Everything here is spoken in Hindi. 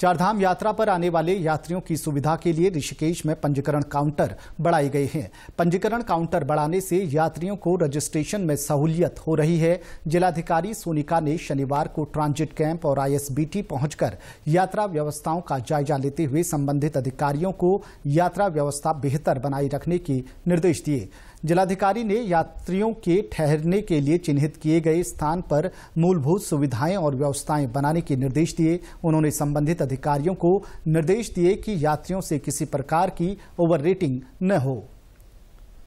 चारधाम यात्रा पर आने वाले यात्रियों की सुविधा के लिए ऋषिकेश में पंजीकरण काउंटर बढ़ाए गए हैं पंजीकरण काउंटर बढ़ाने से यात्रियों को रजिस्ट्रेशन में सहूलियत हो रही है जिलाधिकारी सोनिका ने शनिवार को ट्रांजिट कैंप और आईएसबीटी पहुंचकर यात्रा व्यवस्थाओं का जायजा लेते हुए संबंधित अधिकारियों को यात्रा व्यवस्था बेहतर बनाए रखने के निर्देश दिए जिलाधिकारी ने यात्रियों के ठहरने के लिए चिन्हित किए गए स्थान पर मूलभूत सुविधाएं और व्यवस्थाएं बनाने के निर्देश दिए उन्होंने संबंधित अधिकारियों को निर्देश दिए कि यात्रियों से किसी प्रकार की ओवर न हो